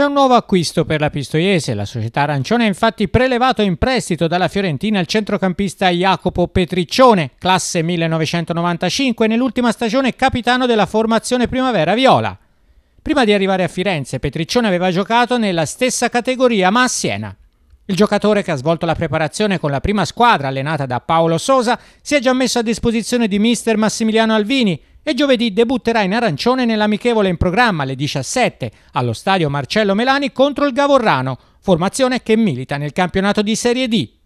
C'è un nuovo acquisto per la Pistoiese, la società arancione ha infatti prelevato in prestito dalla Fiorentina il centrocampista Jacopo Petriccione, classe 1995, nell'ultima stagione capitano della formazione Primavera Viola. Prima di arrivare a Firenze, Petriccione aveva giocato nella stessa categoria ma a Siena. Il giocatore che ha svolto la preparazione con la prima squadra allenata da Paolo Sosa si è già messo a disposizione di mister Massimiliano Alvini, e giovedì debutterà in arancione nell'amichevole in programma alle 17 allo stadio Marcello Melani contro il Gavorrano, formazione che milita nel campionato di Serie D.